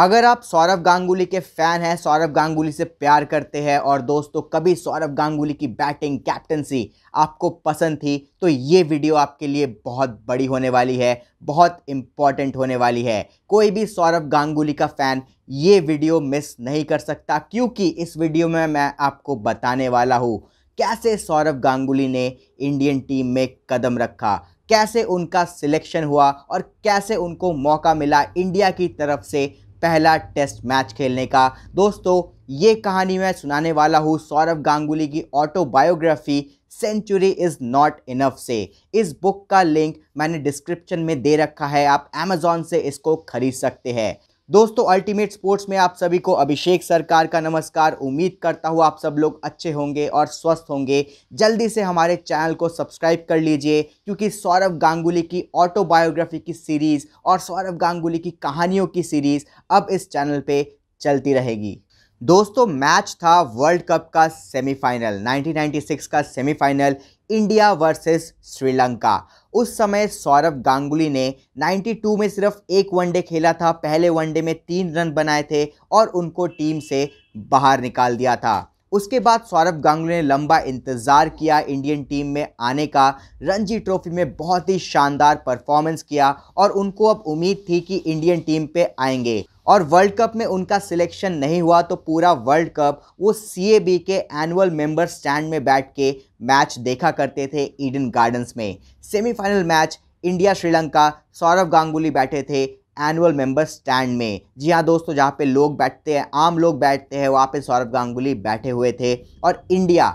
अगर आप सौरभ गांगुली के फ़ैन हैं सौरभ गांगुली से प्यार करते हैं और दोस्तों कभी सौरभ गांगुली की बैटिंग कैप्टनसी आपको पसंद थी तो ये वीडियो आपके लिए बहुत बड़ी होने वाली है बहुत इम्पॉर्टेंट होने वाली है कोई भी सौरभ गांगुली का फ़ैन ये वीडियो मिस नहीं कर सकता क्योंकि इस वीडियो में मैं आपको बताने वाला हूँ कैसे सौरभ गांगुली ने इंडियन टीम में कदम रखा कैसे उनका सिलेक्शन हुआ और कैसे उनको मौका मिला इंडिया की तरफ से पहला टेस्ट मैच खेलने का दोस्तों ये कहानी मैं सुनाने वाला हूँ सौरभ गांगुली की autobiography century is not enough से इस बुक का लिंक मैंने डिस्क्रिप्शन में दे रखा है आप अमेज़ॉन से इसको खरीद सकते हैं दोस्तों अल्टीमेट स्पोर्ट्स में आप सभी को अभिषेक सरकार का नमस्कार उम्मीद करता हूँ आप सब लोग अच्छे होंगे और स्वस्थ होंगे जल्दी से हमारे चैनल को सब्सक्राइब कर लीजिए क्योंकि सौरभ गांगुली की ऑटोबायोग्राफी की सीरीज़ और सौरभ गांगुली की कहानियों की सीरीज़ अब इस चैनल पर चलती रहेगी दोस्तों मैच था वर्ल्ड कप का सेमीफाइनल 1996 का सेमीफाइनल इंडिया वर्सेस श्रीलंका उस समय सौरभ गांगुली ने 92 में सिर्फ एक वनडे खेला था पहले वनडे में तीन रन बनाए थे और उनको टीम से बाहर निकाल दिया था उसके बाद सौरभ गांगुली ने लंबा इंतज़ार किया इंडियन टीम में आने का रणजी ट्रॉफी में बहुत ही शानदार परफॉर्मेंस किया और उनको अब उम्मीद थी कि इंडियन टीम पे आएंगे और वर्ल्ड कप में उनका सिलेक्शन नहीं हुआ तो पूरा वर्ल्ड कप वो सी के एनुअल मेंबर स्टैंड में बैठ के मैच देखा करते थे ईडन गार्डन्स में semifinal match India Sri Lanka Saurav Ganguly बैठे थे एनुअल मेंबर स्टैंड में जी हाँ दोस्तों जहाँ पे लोग बैठते हैं आम लोग बैठते हैं वहाँ पे सौरभ गांगुली बैठे हुए थे और इंडिया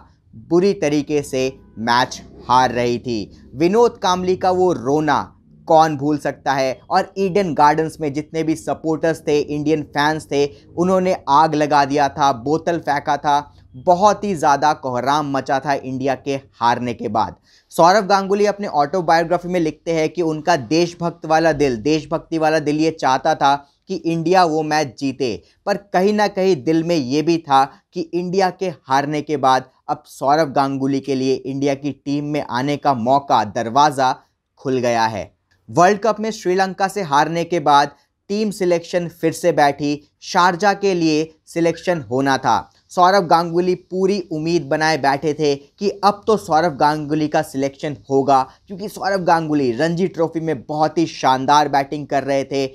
बुरी तरीके से मैच हार रही थी विनोद कामली का वो रोना कौन भूल सकता है और ईडन गार्डन्स में जितने भी सपोर्टर्स थे इंडियन फैंस थे उन्होंने आग लगा दिया था बोतल फेंका था बहुत ही ज़्यादा कोहराम मचा था इंडिया के हारने के बाद सौरभ गांगुली अपने ऑटोबायोग्राफी में लिखते हैं कि उनका देशभक्त वाला दिल देशभक्ति वाला दिल ये चाहता था कि इंडिया वो मैच जीते पर कहीं ना कहीं दिल में ये भी था कि इंडिया के हारने के बाद अब सौरभ गांगुली के लिए इंडिया की टीम में आने का मौका दरवाज़ा खुल गया है वर्ल्ड कप में श्रीलंका से हारने के बाद टीम सिलेक्शन फिर से बैठी शारजा के लिए सिलेक्शन होना था सौरभ गांगुली पूरी उम्मीद बनाए बैठे थे कि अब तो सौरभ गांगुली का सिलेक्शन होगा क्योंकि सौरभ गांगुली रणजी ट्रॉफी में बहुत ही शानदार बैटिंग कर रहे थे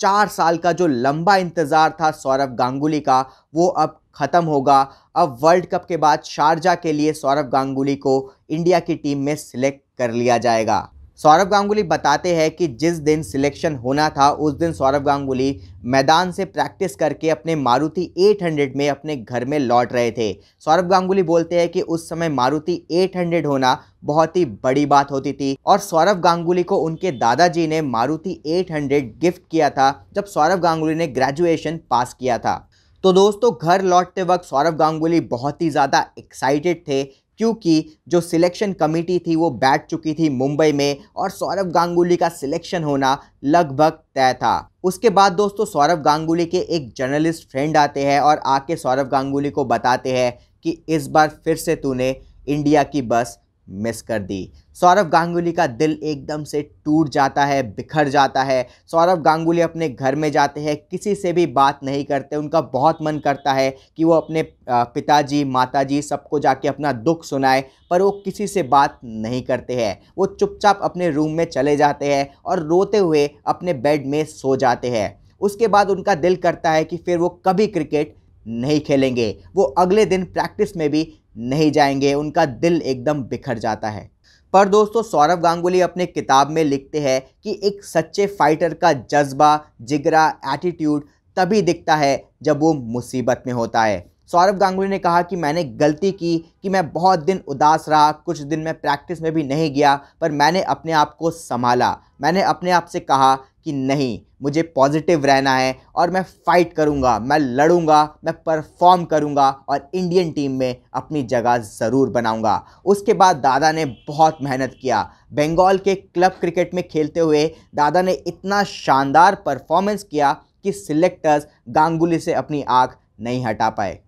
चार साल का जो लंबा इंतज़ार था सौरभ गांगुली का वो अब ख़त्म होगा अब वर्ल्ड कप के बाद शारजा के लिए सौरभ गांगुली को इंडिया की टीम में सिलेक्ट कर लिया जाएगा सौरभ गांगुली बताते हैं कि जिस दिन सिलेक्शन होना था उस दिन सौरभ गांगुली मैदान से प्रैक्टिस करके अपने मारुति 800 में अपने घर में लौट रहे थे सौरभ गांगुली बोलते हैं कि उस समय मारुति 800 होना बहुत ही बड़ी बात होती थी और सौरभ गांगुली को उनके दादाजी ने मारुति 800 गिफ्ट किया था जब सौरभ गांगुली ने ग्रेजुएशन पास किया था तो दोस्तों घर लौटते वक्त सौरभ गांगुली बहुत ही ज़्यादा एक्साइटेड थे क्योंकि जो सिलेक्शन कमेटी थी वो बैठ चुकी थी मुंबई में और सौरव गांगुली का सिलेक्शन होना लगभग तय था उसके बाद दोस्तों सौरव गांगुली के एक जर्नलिस्ट फ्रेंड आते हैं और आके सौरव गांगुली को बताते हैं कि इस बार फिर से तूने इंडिया की बस मिस कर दी सौरभ गांगुली का दिल एकदम से टूट जाता है बिखर जाता है सौरभ गांगुली अपने घर में जाते हैं किसी से भी बात नहीं करते उनका बहुत मन करता है कि वो अपने पिताजी माताजी सबको जाके अपना दुख सुनाए पर वो किसी से बात नहीं करते हैं वो चुपचाप अपने रूम में चले जाते हैं और रोते हुए अपने बेड में सो जाते हैं उसके बाद उनका दिल करता है कि फिर वो कभी क्रिकेट नहीं खेलेंगे वो अगले दिन प्रैक्टिस में भी नहीं जाएंगे उनका दिल एकदम बिखर जाता है पर दोस्तों सौरभ गांगुली अपने किताब में लिखते हैं कि एक सच्चे फाइटर का जज्बा जिगरा एटीट्यूड तभी दिखता है जब वो मुसीबत में होता है सौरभ गांगुली ने कहा कि मैंने गलती की कि मैं बहुत दिन उदास रहा कुछ दिन मैं प्रैक्टिस में भी नहीं गया पर मैंने अपने आप को संभाला मैंने अपने आप से कहा कि नहीं मुझे पॉजिटिव रहना है और मैं फाइट करूँगा मैं लड़ूंगा मैं परफॉर्म करूँगा और इंडियन टीम में अपनी जगह ज़रूर बनाऊँगा उसके बाद दादा ने बहुत मेहनत किया बंगाल के क्लब क्रिकेट में खेलते हुए दादा ने इतना शानदार परफॉर्मेंस किया कि सिलेक्टर्स गांगुली से अपनी आँख नहीं हटा पाए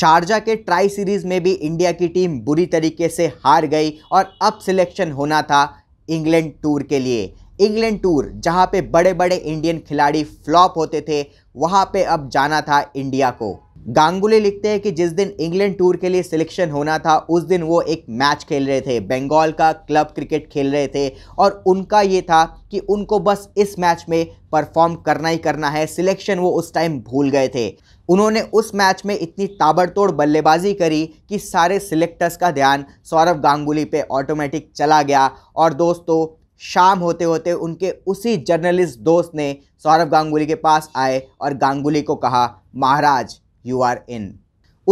शारजा के ट्राई सीरीज़ में भी इंडिया की टीम बुरी तरीके से हार गई और अब सिलेक्शन होना था इंग्लैंड टूर के लिए इंग्लैंड टूर जहां पे बड़े बड़े इंडियन खिलाड़ी फ्लॉप होते थे वहां पे अब जाना था इंडिया को गांगुली लिखते हैं कि जिस दिन इंग्लैंड टूर के लिए सिलेक्शन होना था उस दिन वो एक मैच खेल रहे थे बंगाल का क्लब क्रिकेट खेल रहे थे और उनका ये था कि उनको बस इस मैच में परफॉर्म करना ही करना है सिलेक्शन वो उस टाइम भूल गए थे उन्होंने उस मैच में इतनी ताबड़तोड़ बल्लेबाजी करी कि सारे सिलेक्टर्स का ध्यान सौरभ गांगुली पे ऑटोमेटिक चला गया और दोस्तों शाम होते होते उनके उसी जर्नलिस्ट दोस्त ने सौरभ गांगुली के पास आए और गांगुली को कहा महाराज यू आर इन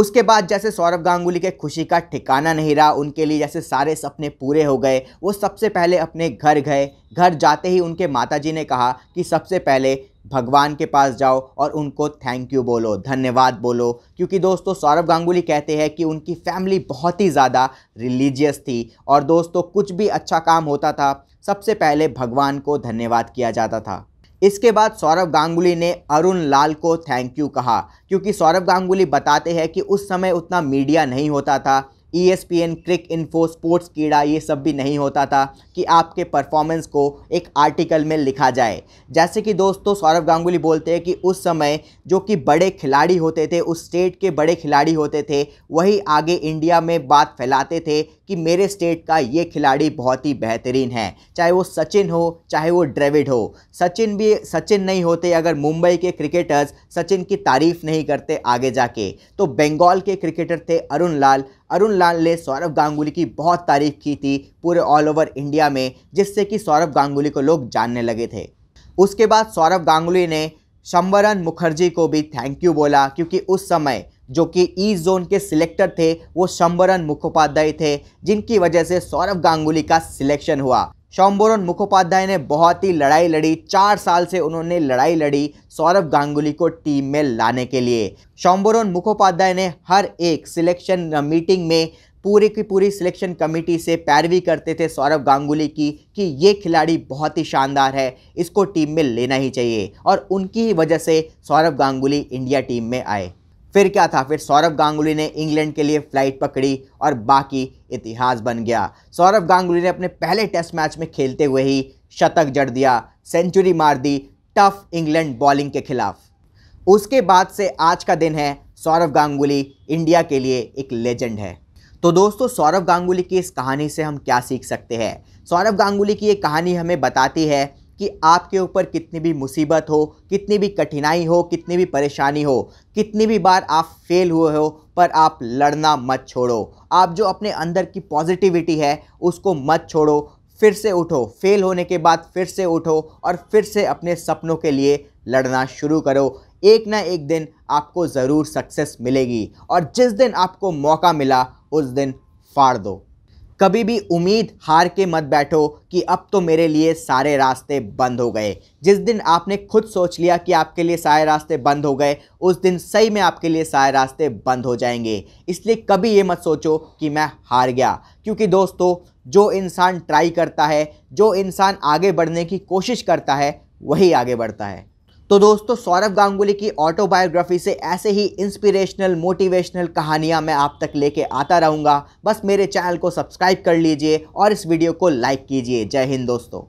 उसके बाद जैसे सौरभ गांगुली के खुशी का ठिकाना नहीं रहा उनके लिए जैसे सारे सपने पूरे हो गए वो सबसे पहले अपने घर गए घर जाते ही उनके माताजी ने कहा कि सबसे पहले भगवान के पास जाओ और उनको थैंक यू बोलो धन्यवाद बोलो क्योंकि दोस्तों सौरभ गांगुली कहते हैं कि उनकी फैमिली बहुत ही ज़्यादा रिलीजियस थी और दोस्तों कुछ भी अच्छा काम होता था सबसे पहले भगवान को धन्यवाद किया जाता था इसके बाद सौरभ गांगुली ने अरुण लाल को थैंक यू कहा क्योंकि सौरभ गांगुली बताते हैं कि उस समय उतना मीडिया नहीं होता था E S P N cricinfo sports Keeda ये सब भी नहीं होता था कि आपके परफॉर्मेंस को एक आर्टिकल में लिखा जाए जैसे कि दोस्तों सौरभ गांगुली बोलते हैं कि उस समय जो कि बड़े खिलाड़ी होते थे उस स्टेट के बड़े खिलाड़ी होते थे वही आगे इंडिया में बात फैलाते थे कि मेरे स्टेट का ये खिलाड़ी बहुत ही बेहतरीन है चाहे वो सचिन हो चाहे वो ड्रेविड हो सचिन भी सचिन नहीं होते अगर मुंबई के क्रिकेटर्स सचिन की तारीफ़ नहीं करते आगे जाके तो बंगाल के क्रिकेटर थे अरुण लाल अरुण लाल ने सौरभ गांगुली की बहुत तारीफ़ की थी पूरे ऑल ओवर इंडिया में जिससे कि सौरभ गांगुली को लोग जानने लगे थे उसके बाद सौरभ गांगुली ने शंबरन मुखर्जी को भी थैंक यू बोला क्योंकि उस समय जो कि ई e जोन के सिलेक्टर थे वो शंबरन मुखोपाध्याय थे जिनकी वजह से सौरभ गांगुली का सिलेक्शन हुआ शंबरन मुखोपाध्याय ने बहुत ही लड़ाई लड़ी चार साल से उन्होंने लड़ाई लड़ी सौरभ गांगुली को टीम में लाने के लिए शंबरन मुखोपाध्याय ने हर एक सिलेक्शन मीटिंग में पूरी की पूरी सिलेक्शन कमेटी से पैरवी करते थे सौरभ गांगुली की कि ये खिलाड़ी बहुत ही शानदार है इसको टीम में लेना ही चाहिए और उनकी ही वजह से सौरभ गांगुली इंडिया टीम में आए फिर क्या था फिर सौरभ गांगुली ने इंग्लैंड के लिए फ्लाइट पकड़ी और बाकी इतिहास बन गया सौरभ गांगुली ने अपने पहले टेस्ट मैच में खेलते हुए ही शतक जड़ दिया सेंचुरी मार दी टफ इंग्लैंड बॉलिंग के खिलाफ उसके बाद से आज का दिन है सौरभ गांगुली इंडिया के लिए एक लेजेंड है तो दोस्तों सौरभ गांगुली की इस कहानी से हम क्या सीख सकते हैं सौरभ गांगुली की ये कहानी हमें बताती है कि आपके ऊपर कितनी भी मुसीबत हो कितनी भी कठिनाई हो कितनी भी परेशानी हो कितनी भी बार आप फेल हुए हो पर आप लड़ना मत छोड़ो आप जो अपने अंदर की पॉजिटिविटी है उसको मत छोड़ो फिर से उठो फेल होने के बाद फिर से उठो और फिर से अपने सपनों के लिए लड़ना शुरू करो एक ना एक दिन आपको ज़रूर सक्सेस मिलेगी और जिस दिन आपको मौका मिला उस दिन फाड़ दो कभी भी उम्मीद हार के मत बैठो कि अब तो मेरे लिए सारे रास्ते बंद हो गए जिस दिन आपने खुद सोच लिया कि आपके लिए सारे रास्ते बंद हो गए उस दिन सही में आपके लिए सारे रास्ते बंद हो जाएंगे इसलिए कभी ये मत सोचो कि मैं हार गया क्योंकि दोस्तों जो इंसान ट्राई करता है जो इंसान आगे बढ़ने की कोशिश करता है वही आगे बढ़ता है तो दोस्तों सौरभ गांगुली की ऑटोबायोग्राफी से ऐसे ही इंस्पिरेशनल मोटिवेशनल कहानियां मैं आप तक लेके आता रहूँगा बस मेरे चैनल को सब्सक्राइब कर लीजिए और इस वीडियो को लाइक कीजिए जय हिंद दोस्तों